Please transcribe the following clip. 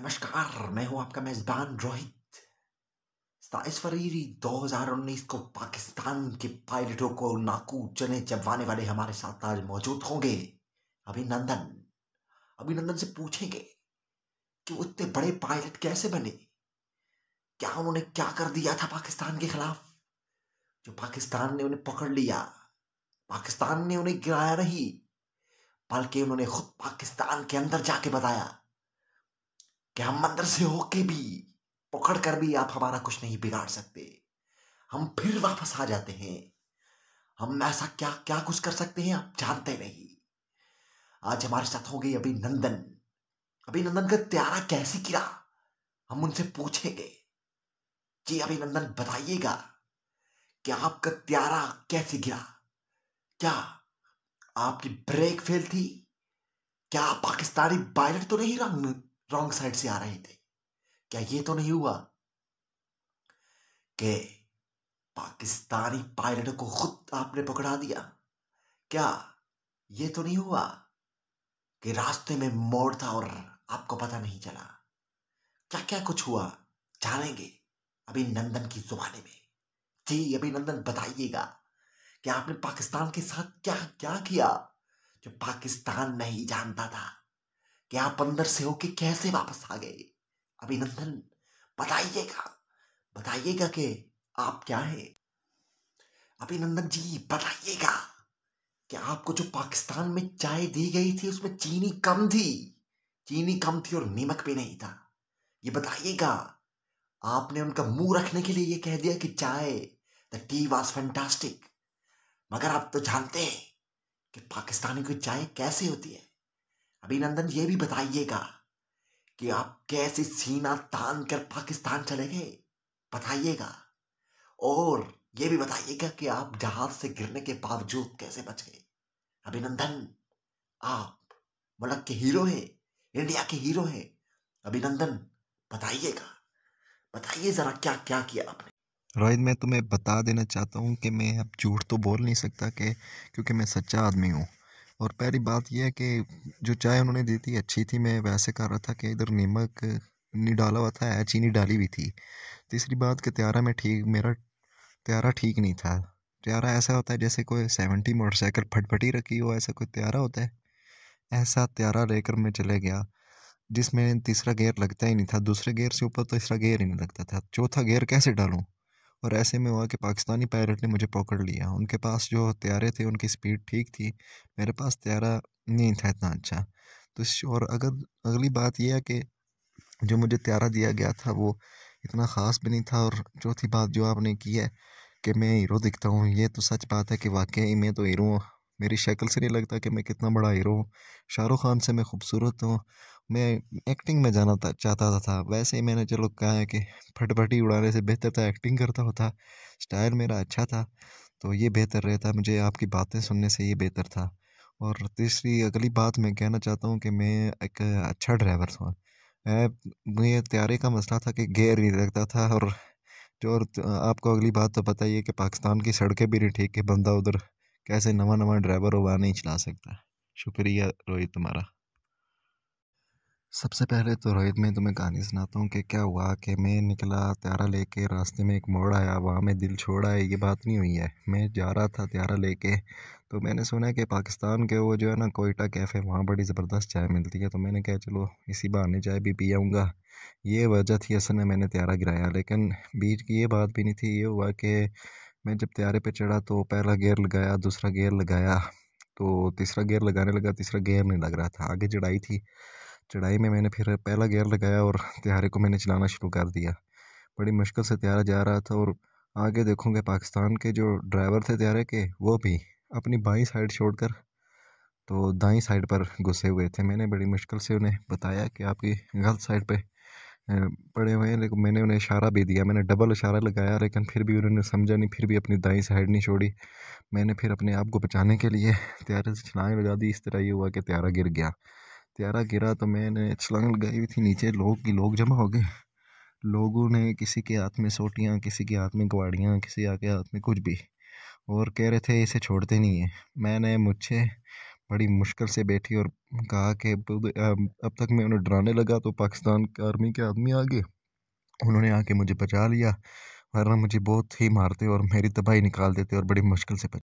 नमस्कार मैं हूं आपका मेजबान रोहित सताईस फरवरी 2019 को पाकिस्तान के पायलटों को नाकू चने चबवाने वाले हमारे साथ आज मौजूद होंगे अभिनंदन अभिनंदन से पूछेंगे कि वो इतने बड़े पायलट कैसे बने क्या उन्होंने क्या कर दिया था पाकिस्तान के खिलाफ जो पाकिस्तान ने उन्हें पकड़ लिया पाकिस्तान ने उन्हें गिराया नहीं बल्कि उन्होंने खुद पाकिस्तान के अंदर जाके बताया कि हम मंदिर से होके भी पकड़ कर भी आप हमारा कुछ नहीं बिगाड़ सकते हम फिर वापस आ जाते हैं हम ऐसा क्या क्या कुछ कर सकते हैं आप जानते नहीं आज हमारे साथ हो गई अभिनंदन अभिनंदन का त्यारा कैसे गिरा हम उनसे पूछेंगे जी अभिनंदन बताइएगा कि आपका त्यारा कैसे गिरा क्या आपकी ब्रेक फेल थी क्या पाकिस्तानी पायलट तो नहीं रंग रॉन्ग साइड से आ रहे थे क्या ये तो नहीं हुआ के पाकिस्तानी पायलट को खुद आपने पकड़ा दिया क्या ये तो नहीं हुआ कि रास्ते में मोड़ था और आपको पता नहीं चला क्या क्या कुछ हुआ जानेंगे अभी नंदन की जुबाने में जी अभी नंदन बताइएगा कि आपने पाकिस्तान के साथ क्या क्या किया जो पाकिस्तान नहीं जानता था कि आप अंदर से होके कैसे वापस आ गए अभिनंदन बताइएगा बताइएगा कि आप क्या है अभिनंदन जी बताइएगा कि आपको जो पाकिस्तान में चाय दी गई थी उसमें चीनी कम थी चीनी कम थी और नमक भी नहीं था ये बताइएगा आपने उनका मुंह रखने के लिए ये कह दिया कि चाय द टी वॉज फैंटास्टिक मगर आप तो जानते हैं कि पाकिस्तानी की चाय कैसे होती है अभिनंदन ये भी बताइएगा कि आप कैसे सीना तान कर पाकिस्तान चले गए बताइएगा और ये भी बताइएगा कि आप जहाज से गिरने के बावजूद कैसे बच गए अभिनंदन आप मुल्क के हीरो हैं इंडिया के हीरो हैं अभिनंदन बताइएगा बताइए जरा क्या क्या किया आपने रोहित मैं तुम्हें बता देना चाहता हूँ कि मैं अब झूठ तो बोल नहीं सकता कि क्योंकि मैं सच्चा आदमी हूँ और पहली बात यह है कि जो चाय उन्होंने दी थी अच्छी थी मैं वैसे कर रहा था कि इधर नमक नहीं डाला हुआ था चीनी डाली हुई थी तीसरी बात कि त्यारा में ठीक मेरा त्यारा ठीक नहीं था त्यारा ऐसा होता है जैसे कोई सेवेंटी मोटरसाइकिल फटफटी रखी हो ऐसा कोई त्यारा होता है ऐसा त्यारा लेकर मैं चले गया जिसमें तीसरा गेयर लगता ही नहीं था दूसरे गेयर से ऊपर तो तीसरा गेयर ही नहीं लगता था चौथा गेयर कैसे डालूँ और ऐसे में हुआ कि पाकिस्तानी पायलट ने मुझे पकड़ लिया उनके पास जो त्यारे थे उनकी स्पीड ठीक थी मेरे पास त्यारा नहीं था इतना अच्छा तो और अगर अगली बात यह है कि जो मुझे त्यारा दिया गया था वो इतना ख़ास भी नहीं था और चौथी बात जो आपने की है कि मैं हीरो दिखता हूँ ये तो सच बात है कि वाकई मैं तो हीरो हूँ मेरी शक्ल से नहीं लगता कि मैं कितना बड़ा हीरो हूँ शाहरुख खान से मैं खूबसूरत हूँ मैं एक्टिंग में जाना था चाहता था वैसे ही मैंने चलो कहा है कि फटफटी उड़ाने से बेहतर था तो एक्टिंग करता होता स्टाइल मेरा अच्छा था तो ये बेहतर रहता मुझे आपकी बातें सुनने से ये बेहतर था और तीसरी अगली बात मैं कहना चाहता हूँ कि मैं एक अच्छा ड्राइवर था मुझे तैयारे का मसला था कि गेयर नहीं लगता था और जो और तो, आपको अगली बात तो पता ही है कि पाकिस्तान की सड़कें भी नहीं ठीक है बंदा उधर कैसे नवा नवा ड्राइवर हो वहाँ नहीं चला सकता शुक्रिया रोहित तुम्हारा सबसे पहले तो रोहित मैं तुम्हें कहानी सुनाता हूँ कि क्या हुआ कि मैं निकला त्यारा लेके रास्ते में एक मोड़ आया वहाँ मैं दिल छोड़ा है ये बात नहीं हुई है मैं जा रहा था त्यारा लेके तो मैंने सुना कि पाकिस्तान के वो जो है ना कोयटा कैफ़े वहाँ बड़ी ज़बरदस्त चाय मिलती है तो मैंने कहा चलो इसी बहाने चाय भी पी आऊँगा ये वजह थी असल में मैंने त्यारा गिराया लेकिन बीच की ये बात भी नहीं थी ये हुआ कि मैं जब त्यारे पर चढ़ा तो पहला गेयर लगाया दूसरा गेयर लगाया तो तीसरा गेयर लगाने लगा तीसरा गेयर नहीं लग रहा था आगे चढ़ाई थी चढ़ाई में मैंने फिर पहला गेयर लगाया और त्यारे को मैंने चलाना शुरू कर दिया बड़ी मुश्किल से त्यारा जा रहा था और आगे देखूँगे पाकिस्तान के जो ड्राइवर थे त्यारे के वो भी अपनी बाई साइड छोड़कर तो दाई साइड पर घुसे हुए थे मैंने बड़ी मुश्किल से उन्हें बताया कि आपकी गलत साइड पर पड़े हुए हैं लेकिन मैंने उन्हें इशारा भी दिया मैंने डबल इशारा लगाया लेकिन फिर भी उन्होंने समझा नहीं फिर भी अपनी दाई साइड नहीं छोड़ी मैंने फिर अपने आप को बचाने के लिए त्यारे से छलांग लगा दी इस तरह ये हुआ कि त्यारा गिर गया त्यारा गिरा तो मैंने छलांग लगाई हुई थी नीचे लोग की लोग जमा हो गए लोगों ने किसी के हाथ में सोटियाँ किसी के हाथ में गवाड़ियाँ किसी के हाथ में कुछ भी और कह रहे थे इसे छोड़ते नहीं है मैंने मुझे बड़ी मुश्किल से बैठी और कहा कि अब तो, तक मैं उन्हें डराने लगा तो पाकिस्तान आर्मी के आदमी आ गए उन्होंने आके मुझे बचा लिया वरना मुझे बहुत ही मारते और मेरी तबाही निकाल देते और बड़ी मुश्किल से